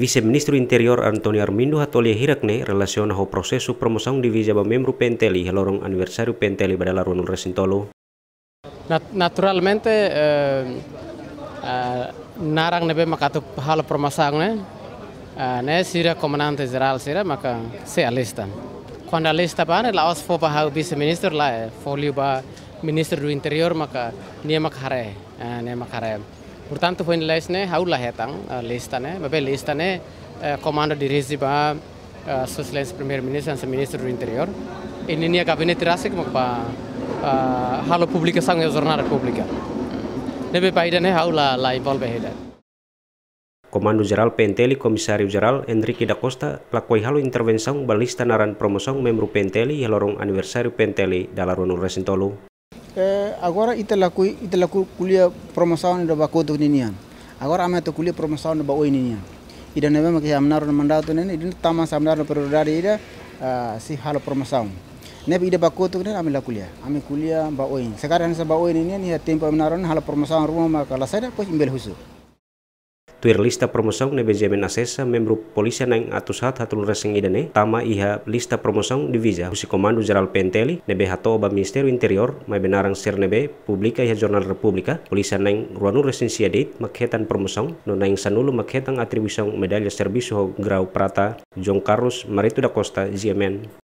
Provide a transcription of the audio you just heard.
viceministro interior Antonio Armindo Hatolia Hirakne relaciona ho prosesu promoção de visa ba membro Penteli lorong aniversário Penteli badala ronul resintolo. Naturalmente eh, eh, narang nebe makatu hal promoção ne. Eh, ne sira komandante geral sira maka se alista. Quando alista ba ne laos fo ba hau viceministro la folio ba ministro do interior maka nia makare. Eh, nia makare. Portanto, foi lá né, aula ya, retang, eh, lista né, mas lista né, comando eh, dirigir ba eh, Socialista Primeiro-Ministro e Ministro do Interior. E nem a gabinete rasik mau pa halo publika sang jornada ya, pública. Ya. Hmm. Nebe pa ida né aula lá envolve Komando Jeral Penteli Komisario Jeral Enrique da Costa lakoi halu intervensi balista naran promosong membru Penteli halorong anniversary Penteli dalaronu resintolu eh, agora ita laku ita laku kuliah promoção da bakoto ninian agora ame tu kuliah promosawan da baoi ninian ida nebe maki ya na mandau mandato nene ida tama samnar peru prioridade ida uh, si halo promoção nebe ida bakoto nene ame laku kuliah ame kuliah baoi sekarang sa ini ninian ia ya tempo amnaron halo promosawan rumah makala sada pos imbel husu tuir lista promosong ne Benjamin Asesa membru polisi nang atus hat hatul reseng idane tama iha lista promosong divisa husi komando Jeral Penteli be hato ba ministeru Interior mai benarang ne be publika iha jurnal Republika polisi nang ruanu resensia date makhetan promosong no nang sanulu makhetan atribuisong medalia servisu grau prata John Carlos Marito da Costa, GMN.